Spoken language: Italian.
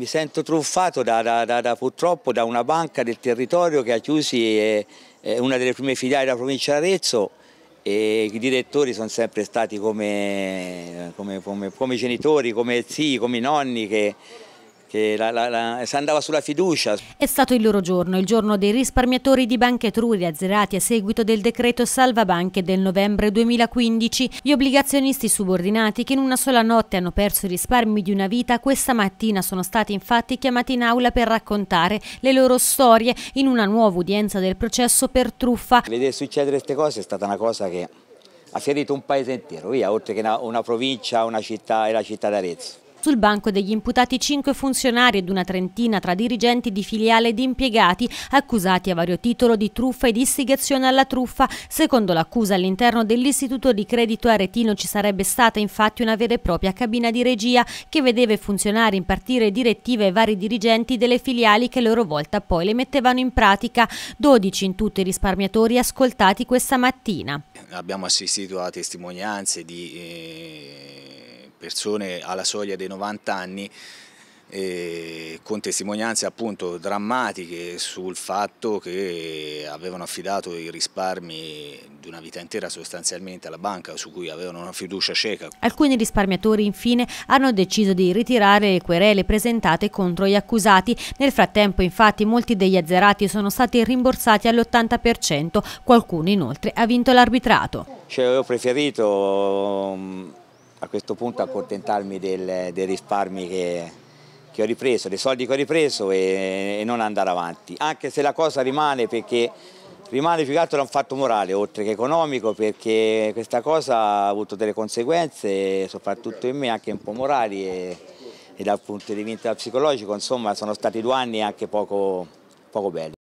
Mi sento truffato da, da, da, purtroppo da una banca del territorio che ha chiuso eh, eh, una delle prime filiali della provincia di Arezzo e i direttori sono sempre stati come, come, come, come genitori, come zii, come nonni che che la, la, la, si andava sulla fiducia. È stato il loro giorno, il giorno dei risparmiatori di Banca Etruria azzerati a seguito del decreto salva banche del novembre 2015. Gli obbligazionisti subordinati che in una sola notte hanno perso i risparmi di una vita questa mattina sono stati infatti chiamati in aula per raccontare le loro storie in una nuova udienza del processo per truffa. Vedere succedere queste cose è stata una cosa che ha ferito un paese intero, via, oltre che una, una provincia, una città e la città d'Arezzo. Sul banco degli imputati cinque funzionari ed una trentina tra dirigenti di filiale ed impiegati accusati a vario titolo di truffa e di istigazione alla truffa. Secondo l'accusa all'interno dell'istituto di credito aretino ci sarebbe stata infatti una vera e propria cabina di regia che vedeva i funzionari impartire direttive ai vari dirigenti delle filiali che a loro volta poi le mettevano in pratica. 12 in tutto i risparmiatori ascoltati questa mattina. Abbiamo assistito a testimonianze di... Eh persone alla soglia dei 90 anni con testimonianze appunto drammatiche sul fatto che avevano affidato i risparmi di una vita intera sostanzialmente alla banca su cui avevano una fiducia cieca. Alcuni risparmiatori infine hanno deciso di ritirare le querele presentate contro gli accusati. Nel frattempo infatti molti degli azzerati sono stati rimborsati all'80%, qualcuno inoltre ha vinto l'arbitrato. Cioè, ho preferito mm, a questo punto accontentarmi del, dei risparmi che, che, ho ripreso, dei soldi che ho ripreso e, e, non andare avanti. Anche se la cosa rimane perché rimane più che altro da un fatto morale oltre che economico perché questa cosa ha avuto delle conseguenze soprattutto in me anche un po' morali e, e dal punto di vista psicologico insomma sono stati due anni anche poco, poco belli.